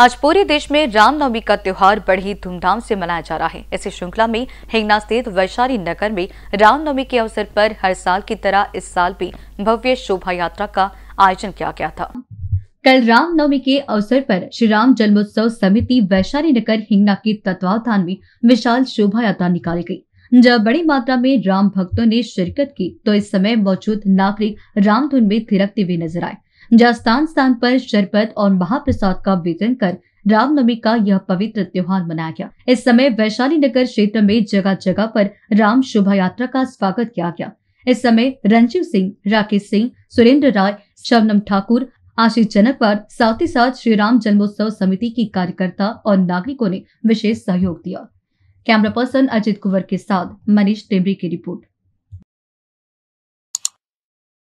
आज पूरे देश में रामनवमी का त्योहार बड़ी धूमधाम से मनाया जा रहा है इसी श्रृंखला में हिंगना स्थित वैशाली नगर में रामनवमी के अवसर पर हर साल की तरह इस साल भी भव्य शोभा यात्रा का आयोजन किया गया था कल रामनवमी के अवसर पर श्री राम जन्मोत्सव समिति वैशाली नगर हिंगना के तत्वावधान में विशाल शोभा यात्रा निकाली गयी जब बड़ी मात्रा में राम भक्तों ने शिरकत की तो इस समय मौजूद नागरिक रामधुन में थिरकते हुए नजर आए जहाँ स्थान स्थान पर शरबत और महाप्रसाद का वितरण कर रामनवमी का यह पवित्र त्योहार मनाया गया इस समय वैशाली नगर क्षेत्र में जगह जगह पर राम शोभा यात्रा का स्वागत किया गया इस समय रंजीव सिंह राकेश सिंह सुरेंद्र राय शबनम ठाकुर आशीष जनकवार साथ ही साथ श्री राम जन्मोत्सव समिति की कार्यकर्ता और नागरिकों ने विशेष सहयोग दिया कैमरा पर्सन अजित कुंवर के साथ मनीष टेमरी की रिपोर्ट